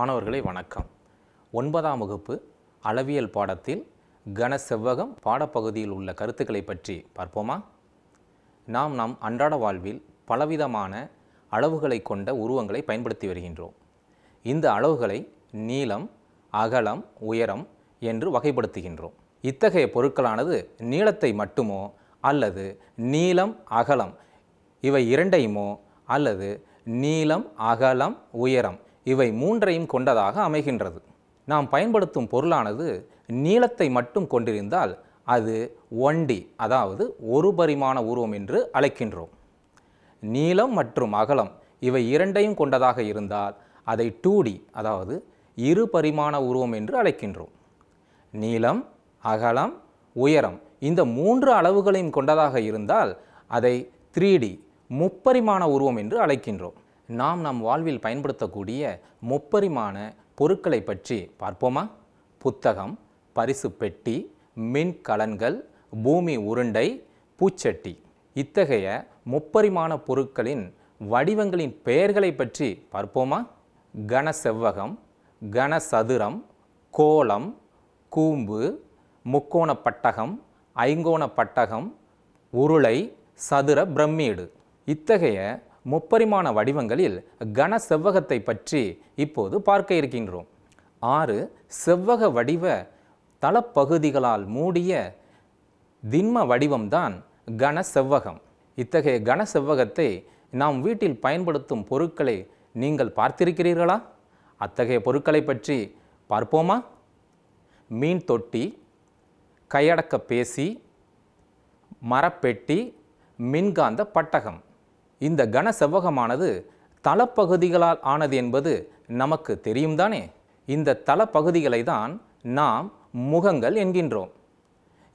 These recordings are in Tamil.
மாணவர்களை வணக்கம் ஒன்பதாம் வகுப்பு அளவியல் பாடத்தில் கன செவ்வகம் பாடப்பகுதியில் உள்ள கருத்துக்களை பற்றி பார்ப்போமா நாம் நம் அன்றாட வாழ்வில் பலவிதமான அளவுகளை கொண்ட உருவங்களை பயன்படுத்தி வருகின்றோம் இந்த அளவுகளை நீளம் அகலம் உயரம் என்று வகைப்படுத்துகின்றோம் இத்தகைய பொருட்களானது நீளத்தை மட்டுமோ அல்லது நீளம் அகலம் இவை இரண்டையுமோ அல்லது நீளம் அகலம் உயரம் இவை மூன்றையும் கொண்டதாக அமைகின்றது நாம் பயன்படுத்தும் பொருளானது நீளத்தை மட்டும் கொண்டிருந்தால் அது ஒண்டி அதாவது ஒரு பரிமாண உருவம் என்று அழைக்கின்றோம் நீளம் மற்றும் அகலம் இவை இரண்டையும் கொண்டதாக இருந்தால் அதை டூடி அதாவது இரு பரிமாண உருவம் என்று அழைக்கின்றோம் நீளம் அகலம் உயரம் இந்த மூன்று அளவுகளையும் கொண்டதாக இருந்தால் அதை த்ரீ டி முப்பரிமாண உருவம் என்று அழைக்கின்றோம் நாம் நம் வாழ்வில் பயன்படுத்தக்கூடிய முப்பரிமாண பொருட்களை பற்றி பார்ப்போமா புத்தகம் பரிசு பெட்டி மின்கலன்கள் பூமி உருண்டை பூச்சட்டி இத்தகைய முப்பரிமாண பொருட்களின் வடிவங்களின் பெயர்களை பற்றி பார்ப்போமா கன செவ்வகம் கனசதுரம் கோலம் கூம்பு முக்கோண பட்டகம் ஐங்கோண பட்டகம் உருளை சதுர பிரமீடு இத்தகைய முப்பரிமாண வடிவங்களில் கன செவ்வகத்தை பற்றி இப்போது பார்க்க இருக்கின்றோம் ஆறு செவ்வக வடிவ தளப்பகுதிகளால் மூடிய திண்ம வடிவம்தான் கன செவ்வகம் இத்தகைய கன செவ்வகத்தை நாம் வீட்டில் பயன்படுத்தும் பொருட்களை நீங்கள் பார்த்திருக்கிறீர்களா அத்தகைய பொருட்களை பற்றி பார்ப்போமா மீன் தொட்டி கையடக்க பேசி மரப்பெட்டி மின்காந்த பட்டகம் இந்த கன செவ்வகமானது தளப்பகுதிகளால் ஆனது என்பது நமக்கு தெரியும் தானே இந்த தளப்பகுதிகளை தான் நாம் முகங்கள் என்கின்றோம்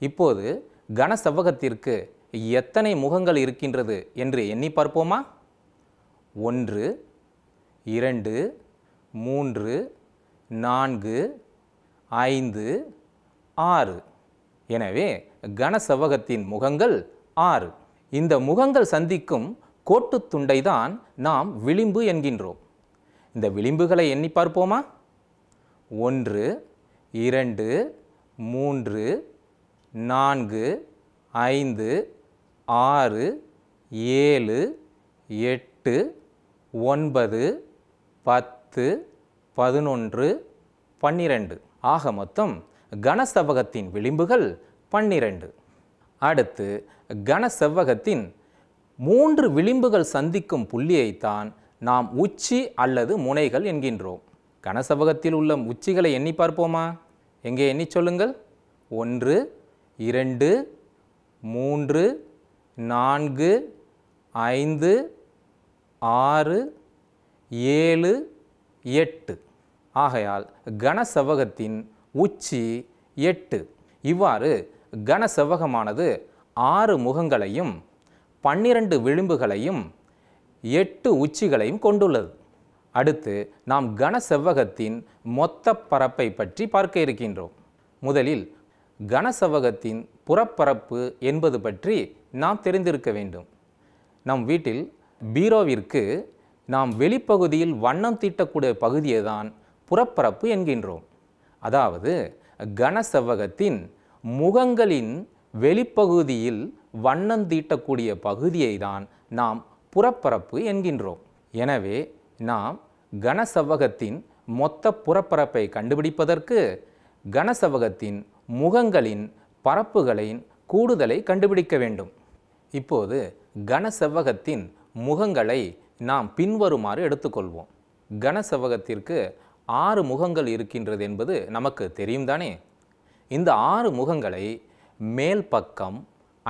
இப்போது கன செவ்வகத்திற்கு எத்தனை முகங்கள் இருக்கின்றது என்று எண்ணி பார்ப்போமா ஒன்று இரண்டு மூன்று நான்கு ஐந்து ஆறு எனவே கன செவ்வகத்தின் முகங்கள் ஆறு இந்த முகங்கள் சந்திக்கும் கோட்டுத் துண்டை தான் நாம் விளிம்பு என்கின்றோம் இந்த விளிம்புகளை எண்ணி பார்ப்போமா ஒன்று இரண்டு மூன்று நான்கு ஐந்து ஆறு ஏழு எட்டு ஒன்பது பத்து பதினொன்று பன்னிரண்டு ஆக மொத்தம் கனசெவ்வகத்தின் விளிம்புகள் பன்னிரண்டு அடுத்து கனசெவ்வகத்தின் மூன்று விளிம்புகள் சந்திக்கும் புள்ளியைத்தான் நாம் உச்சி அல்லது முனைகள் என்கின்றோம் கனசவகத்தில் உள்ள உச்சிகளை எண்ணி பார்ப்போமா எங்கே எண்ணி சொல்லுங்கள் ஒன்று இரண்டு மூன்று நான்கு ஐந்து ஆறு ஏழு எட்டு ஆகையால் கனசவகத்தின் உச்சி எட்டு இவ்வாறு கனசெவ்வகமானது ஆறு முகங்களையும் பன்னிரண்டு விளிம்புகளையும் எட்டு உச்சிகளையும் கொண்டுள்ளது அடுத்து நாம் கன செவ்வகத்தின் மொத்த பரப்பை பற்றி பார்க்க இருக்கின்றோம் முதலில் கன செவ்வகத்தின் புறப்பரப்பு என்பது பற்றி நாம் தெரிந்திருக்க வேண்டும் நம் வீட்டில் பீரோவிற்கு நாம் வெளிப்பகுதியில் வண்ணம் தீட்டக்கூடிய பகுதியை தான் புறப்பரப்பு என்கின்றோம் அதாவது கன செவ்வகத்தின் முகங்களின் வெளிப்பகுதியில் வண்ணம் தீட்டக்கூடிய பகுதியை தான் நாம் புறப்பரப்பு என்கின்றோம் எனவே நாம் கனசவகத்தின் மொத்த புறப்பரப்பை கண்டுபிடிப்பதற்கு கனசவகத்தின் முகங்களின் பரப்புகளின் கூடுதலை கண்டுபிடிக்க வேண்டும் இப்போது கனசெவ்வகத்தின் முகங்களை நாம் பின்வருமாறு எடுத்துக்கொள்வோம் கனசெவ்வகத்திற்கு ஆறு முகங்கள் இருக்கின்றது என்பது நமக்கு தெரியும் தானே இந்த ஆறு முகங்களை மேல் பக்கம்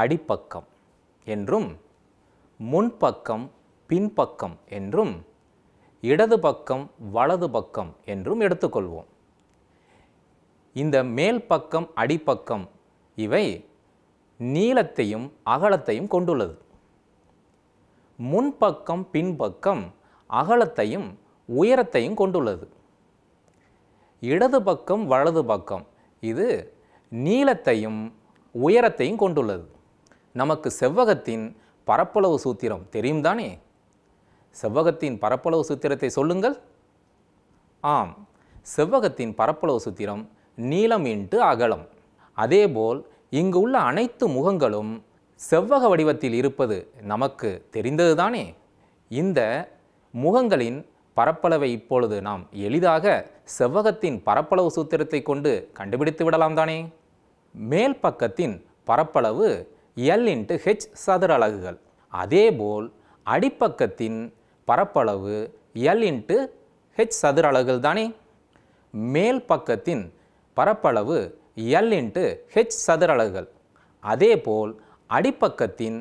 அடிப்பக்கம் என்றும் முன்பக்கம் பின்பக்கம் என்றும் இடது பக்கம் வலது பக்கம் என்றும் எடுத்துக்கொள்வோம் இந்த மேல் பக்கம் அடிப்பக்கம் இவை நீளத்தையும் அகலத்தையும் கொண்டுள்ளது முன்பக்கம் பின்பக்கம் அகலத்தையும் உயரத்தையும் கொண்டுள்ளது இடது பக்கம் வலது பக்கம் இது நீளத்தையும் உயரத்தையும் கொண்டுள்ளது நமக்கு செவ்வகத்தின் பரப்பளவு சூத்திரம் தெரியும் தானே செவ்வகத்தின் பரப்பளவு சூத்திரத்தை சொல்லுங்கள் ஆம் செவ்வகத்தின் பரப்பளவு சூத்திரம் நீளம் இன்ட்டு அகலம் அதேபோல் இங்கு உள்ள அனைத்து முகங்களும் செவ்வக வடிவத்தில் இருப்பது நமக்கு தெரிந்தது தானே இந்த முகங்களின் பரப்பளவை இப்பொழுது நாம் எளிதாக செவ்வகத்தின் பரப்பளவு சூத்திரத்தை கொண்டு கண்டுபிடித்து விடலாம் தானே மேல் பக்கத்தின் பரப்பளவு எல் இன்ட்டு ஹெச் சதுர அலகுகள் அதேபோல் அடிப்பக்கத்தின் பரப்பளவு எல் இன்ட்டு ஹெச் சதுர அலகுகள் தானே மேல் பக்கத்தின் பரப்பளவு எல் இன்ட்டு H சதுர அலகுகள் அதேபோல் அடிப்பக்கத்தின்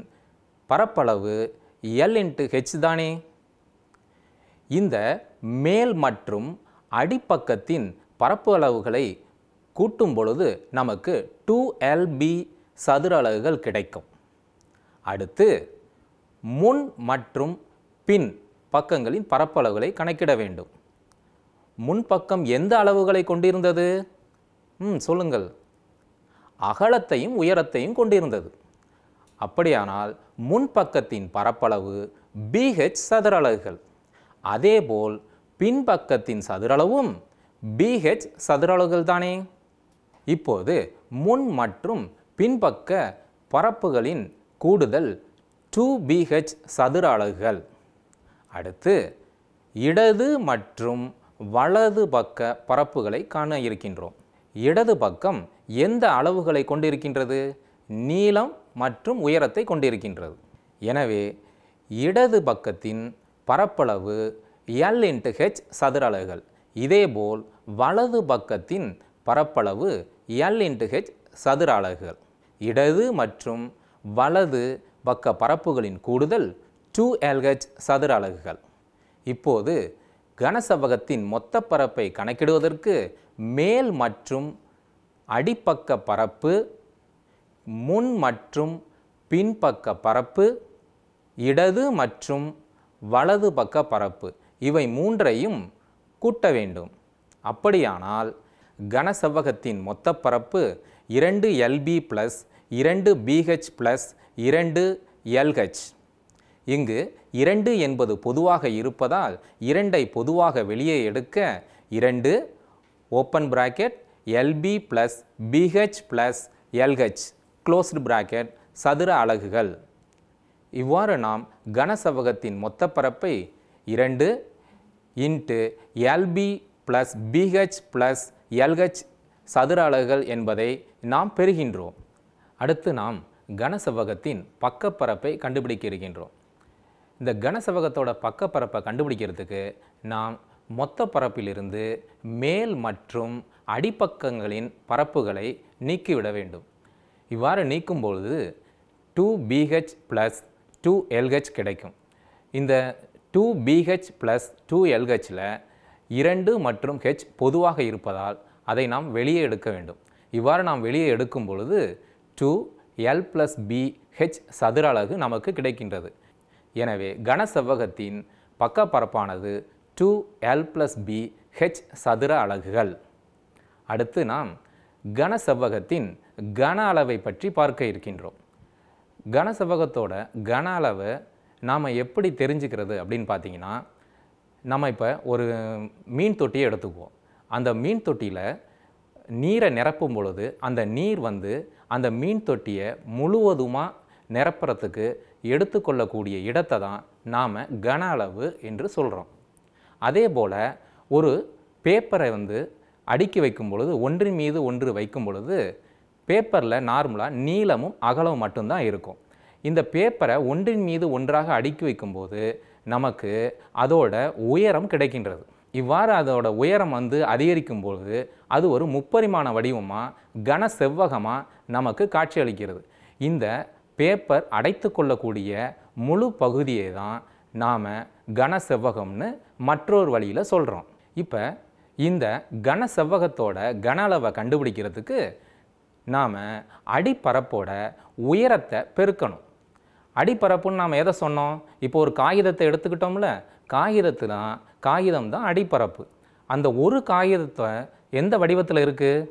பரப்பளவு எல் இன்ட்டு H தானே இந்த மேல் மற்றும் அடிப்பக்கத்தின் பரப்பளவுகளை கூட்டும் பொழுது நமக்கு டூ எல்பி சதுர அலகுகள் கிடைக்கும் அடுத்து முன் மற்றும் பின் பக்கங்களின் பரப்பளவுகளை கணக்கிட வேண்டும் முன் பக்கம் எந்த அளவுகளை கொண்டிருந்தது ம் சொல்லுங்கள் அகலத்தையும் உயரத்தையும் கொண்டிருந்தது அப்படியானால் முன் பக்கத்தின் பரப்பளவு பிஹெச் சதுர அலகுகள் அதேபோல் பின்பக்கத்தின் சதுரளவும் பிஹெச் சதுரளவுகள் தானே இப்போது முன் மற்றும் பின்பக்க பரப்புகளின் கூடுதல் டூ பிஹெச் சதுர அலகுகள் அடுத்து இடது மற்றும் வலது பக்க பரப்புகளை காண இருக்கின்றோம் இடது பக்கம் எந்த அளவுகளை கொண்டிருக்கின்றது நீளம் மற்றும் உயரத்தை கொண்டிருக்கின்றது எனவே இடது பக்கத்தின் பரப்பளவு எல் இன்ட்டு ஹெச் சதுர அலகுகள் இதேபோல் வலது பக்கத்தின் பரப்பளவு எல் into H சதுர அலகுகள் இடது மற்றும் வலது பக்க பரப்புகளின் கூடுதல் டூ எல்ஹெச் சதுர அலகுகள் இப்போது கனசவகத்தின் மொத்த பரப்பை கணக்கிடுவதற்கு மேல் மற்றும் அடிப்பக்க பரப்பு முன் மற்றும் பின்பக்க பரப்பு இடது மற்றும் வலது பக்க பரப்பு இவை மூன்றையும் கூட்ட வேண்டும் அப்படியானால் கன செவ்வகத்தின் மொத்த பரப்பு இரண்டு எல்பி ப்ளஸ் இரண்டு பிஹெச் ப்ளஸ் இரண்டு எல்ஹெச் இங்கு இரண்டு என்பது பொதுவாக இருப்பதால் இரண்டை பொதுவாக வெளியே எடுக்க இரண்டு open bracket LB plus BH plus LH closed bracket சதுர அலகுகள் இவ்வாறு நாம் கனசவகத்தின் மொத்த பரப்பை இரண்டு into LB plus BH plus LH சதுர அலகுகள் என்பதை நாம் பெறுகின்றோம் அடுத்து நாம் கனசெவ்வகத்தின் பக்கப்பரப்பை கண்டுபிடிக்க இருக்கின்றோம் இந்த கனசெவ்வகத்தோட பக்கப்பரப்பை கண்டுபிடிக்கிறதுக்கு நாம் மொத்த பரப்பிலிருந்து மேல் மற்றும் அடிப்பக்கங்களின் பரப்புகளை நீக்கிவிட வேண்டும் இவ்வாறு பொழுது two BH plus two LH கிடைக்கும் இந்த டூ பிஹெச் ப்ளஸ் டூ எல்ஹெச்சில் இரண்டு மற்றும் ஹெச் பொதுவாக இருப்பதால் அதை நாம் வெளியே எடுக்க வேண்டும் இவ்வாறு நாம் வெளியே எடுக்கும் பொழுது two L plus B H சதுர அலகு நமக்கு கிடைக்கின்றது எனவே கன செவ்வகத்தின் பக்க பரப்பானது two L plus B H சதுர அலகுகள் அடுத்து நாம் கன செவ்வகத்தின் கன அளவை பற்றி பார்க்க இருக்கின்றோம் கன செவ்வகத்தோட கன அளவை நாம் எப்படி தெரிஞ்சுக்கிறது அப்படின்னு பார்த்தீங்கன்னா நம்ம இப்போ ஒரு மீன் தொட்டியை எடுத்துக்குவோம் அந்த மீன் தொட்டியில் நீரை நிரப்பும் பொழுது அந்த நீர் வந்து அந்த மீன் தொட்டியை முழுவதுமாக நிரப்புறத்துக்கு எடுத்துக்கொள்ளக்கூடிய இடத்தை தான் நாம் கன அளவு என்று சொல்கிறோம் அதே போல் ஒரு பேப்பரை வந்து அடுக்கி வைக்கும் பொழுது ஒன்றின் மீது ஒன்று வைக்கும் பொழுது பேப்பரில் நார்மலாக நீளமும் அகலமும் மட்டும்தான் இருக்கும் இந்த பேப்பரை ஒன்றின் மீது ஒன்றாக அடுக்கி வைக்கும்போது நமக்கு அதோட உயரம் கிடைக்கின்றது இவ்வாறு அதோட உயரம் வந்து அதிகரிக்கும் பொழுது அது ஒரு முப்பரிமாண வடிவமாக கன செவ்வகமாக நமக்கு காட்சியளிக்கிறது இந்த பேப்பர் அடைத்து கொள்ளக்கூடிய முழு பகுதியை தான் நாம் கன செவ்வகம்னு மற்றொரு வழியில் சொல்கிறோம் இப்போ இந்த கன செவ்வகத்தோட கன அளவை கண்டுபிடிக்கிறதுக்கு நாம் அடிப்பரப்போட உயரத்தை பெருக்கணும் அடிப்பரப்புன்னு நாம் எதை சொன்னோம் இப்போ ஒரு காகிதத்தை எடுத்துக்கிட்டோம்ல தான் காகிதம் தான் அடிப்பரப்பு அந்த ஒரு காகிதத்தை எந்த வடிவத்தில் இருக்குது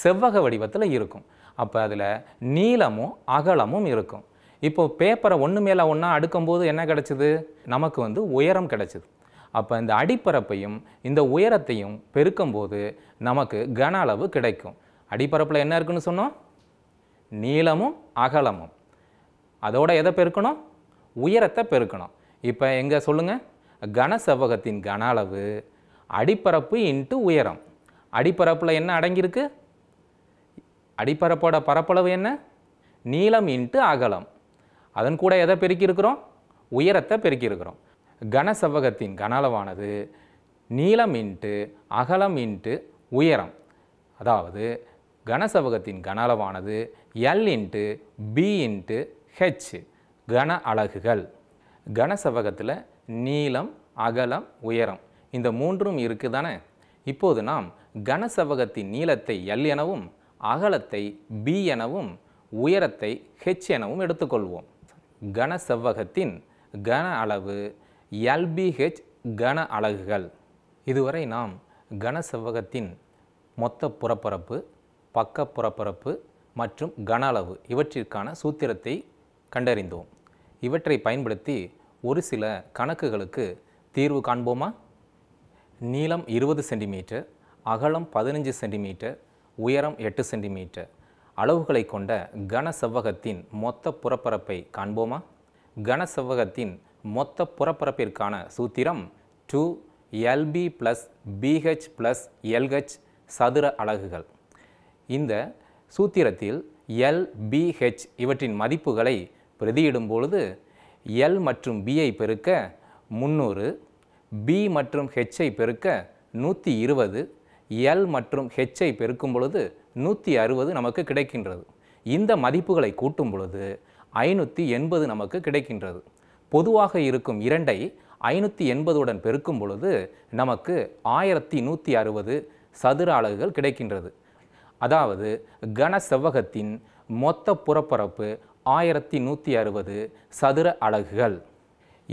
செவ்வக வடிவத்தில் இருக்கும் அப்போ அதில் நீளமும் அகலமும் இருக்கும் இப்போ பேப்பரை ஒன்று மேலே ஒன்றா அடுக்கும்போது என்ன கிடச்சிது நமக்கு வந்து உயரம் கிடச்சிது அப்போ இந்த அடிப்பரப்பையும் இந்த உயரத்தையும் பெருக்கும்போது நமக்கு கன அளவு கிடைக்கும் அடிப்பரப்பில் என்ன இருக்குன்னு சொன்னோம் நீளமும் அகலமும் அதோட எதை பெருக்கணும் உயரத்தை பெருக்கணும் இப்போ எங்கே சொல்லுங்கள் கன செவ்வகத்தின் கன அளவு அடிப்பரப்பு இன்ட்டு உயரம் அடிப்பரப்பில் என்ன அடங்கியிருக்கு அடிப்பரப்போட பரப்பளவு என்ன நீளம் இன்ட்டு அகலம் அதன் கூட எதை பெருக்கியிருக்கிறோம் உயரத்தை பெருக்கியிருக்கிறோம் கன செவ்வகத்தின் கன அளவானது நீளம் இன்ட்டு அகலம் இன்ட்டு உயரம் அதாவது கனசவகத்தின் கன அளவானது L into B into H கன அலகுகள் கனசெவ்வகத்தில் நீளம் அகலம் உயரம் இந்த மூன்றும் இருக்குதானே இப்போது நாம் கனசெவ்வகத்தின் நீளத்தை எல் எனவும் அகலத்தை பி எனவும் உயரத்தை ஹெச் எனவும் எடுத்துக்கொள்வோம் கனசெவ்வகத்தின் கன அளவு எல்பிஹெச் கன அலகுகள் இதுவரை நாம் செவ்வகத்தின் மொத்த புறப்பரப்பு பக்க புறப்பரப்பு மற்றும் கன அளவு இவற்றிற்கான சூத்திரத்தை கண்டறிந்தோம் இவற்றை பயன்படுத்தி ஒரு சில கணக்குகளுக்கு தீர்வு காண்போமா நீளம் இருபது சென்டிமீட்டர் அகலம் பதினஞ்சு சென்டிமீட்டர் உயரம் எட்டு சென்டிமீட்டர் அளவுகளை கொண்ட கன செவ்வகத்தின் மொத்த புறப்பரப்பை காண்போமா கன செவ்வகத்தின் மொத்த புறப்பரப்பிற்கான சூத்திரம் two LB plus BH plus LH சதுர அலகுகள் இந்த சூத்திரத்தில் எல்பிஹெச் இவற்றின் மதிப்புகளை பிரதியிடும் பொழுது எல் மற்றும் பிஐ பெருக்க முந்நூறு பி மற்றும் ஹெச்ஐ பெருக்க நூற்றி இருபது எல் மற்றும் ஹெச்ஐ பெருக்கும் பொழுது நூற்றி அறுபது நமக்கு கிடைக்கின்றது இந்த மதிப்புகளை கூட்டும் பொழுது ஐநூற்றி எண்பது நமக்கு கிடைக்கின்றது பொதுவாக இருக்கும் இரண்டை ஐநூற்றி எண்பதுடன் பெருக்கும் பொழுது நமக்கு ஆயிரத்தி நூற்றி அறுபது சதுர அலகுகள் கிடைக்கின்றது அதாவது கன செவ்வகத்தின் மொத்த புறப்பரப்பு ஆயிரத்தி நூற்றி அறுபது சதுர அலகுகள்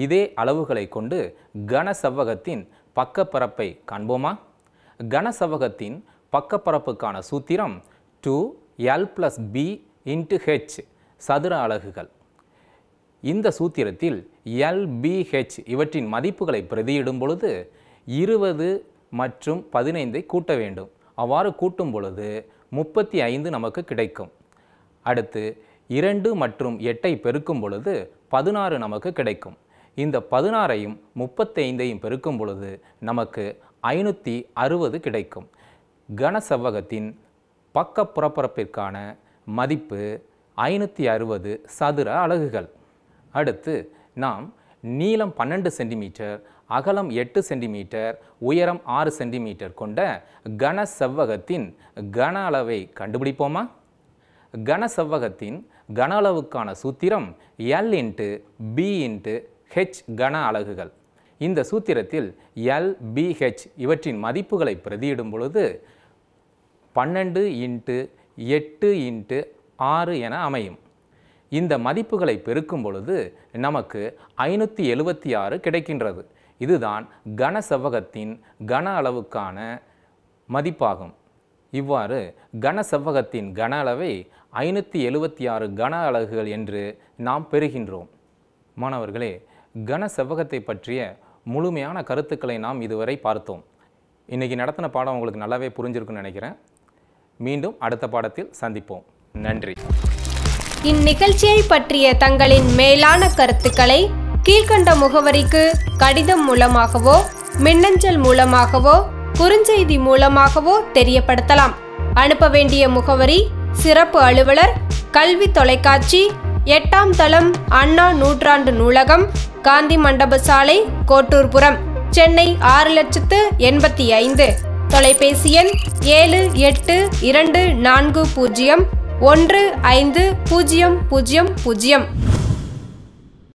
இதே அளவுகளை கொண்டு கன செவ்வகத்தின் பக்கப்பரப்பை காண்போமா கனசவ்வகத்தின் பக்கப்பரப்புக்கான சூத்திரம் two L plus B into H சதுர அலகுகள் இந்த சூத்திரத்தில் எல்பிஹெச் இவற்றின் மதிப்புகளை பிரதியிடும் பொழுது இருபது மற்றும் பதினைந்தை கூட்ட வேண்டும் அவ்வாறு கூட்டும் பொழுது முப்பத்தி ஐந்து நமக்கு கிடைக்கும் அடுத்து இரண்டு மற்றும் எட்டை பெருக்கும் பொழுது பதினாறு நமக்கு கிடைக்கும் இந்த பதினாறையும் முப்பத்தைந்தையும் பெருக்கும் பொழுது நமக்கு ஐநூற்றி அறுபது கிடைக்கும் கன செவ்வகத்தின் பக்க புறப்பரப்பிற்கான மதிப்பு ஐநூற்றி அறுபது சதுர அலகுகள் அடுத்து நாம் நீளம் பன்னெண்டு சென்டிமீட்டர் அகலம் எட்டு சென்டிமீட்டர் உயரம் ஆறு சென்டிமீட்டர் கொண்ட கன செவ்வகத்தின் கன அளவை கண்டுபிடிப்போமா கன செவ்வகத்தின் கன அளவுக்கான சூத்திரம் L into B into H கன அலகுகள் இந்த சூத்திரத்தில் எல் பிஹெச் இவற்றின் மதிப்புகளை பிரதியிடும் பொழுது பன்னெண்டு இன்ட்டு எட்டு இன்ட்டு ஆறு என அமையும் இந்த மதிப்புகளை பெருக்கும் பொழுது நமக்கு ஐநூற்றி எழுபத்தி ஆறு கிடைக்கின்றது இதுதான் கன செவ்வகத்தின் கன அளவுக்கான மதிப்பாகும் இவ்வாறு கன செவ்வகத்தின் கன அளவை ஐநூற்றி எழுபத்தி ஆறு கன அலகுகள் என்று நாம் பெறுகின்றோம் மாணவர்களே கன செவ்வகத்தை பற்றிய முழுமையான கருத்துக்களை நாம் இதுவரை பார்த்தோம் இன்றைக்கி நடத்தின பாடம் உங்களுக்கு நல்லாவே புரிஞ்சிருக்குன்னு நினைக்கிறேன் மீண்டும் அடுத்த பாடத்தில் சந்திப்போம் நன்றி இந்நிகழ்ச்சியை பற்றிய தங்களின் மேலான கருத்துக்களை கீழ்கண்ட முகவரிக்கு கடிதம் மூலமாகவோ மின்னஞ்சல் மூலமாகவோ குறுஞ்செய்தி மூலமாகவோ தெரியப்படுத்தலாம் அனுப்ப வேண்டிய முகவரி சிறப்பு அலுவலர் கல்வி தொலைக்காட்சி எட்டாம் தளம் அண்ணா நூற்றாண்டு நூலகம் காந்தி மண்டப சாலை கோட்டூர்புரம் சென்னை ஆறு லட்சத்து எண்பத்தி ஐந்து தொலைபேசி எண் ஏழு எட்டு இரண்டு நான்கு பூஜ்ஜியம் ஒன்று ஐந்து பூஜ்ஜியம் பூஜ்ஜியம் பூஜ்ஜியம்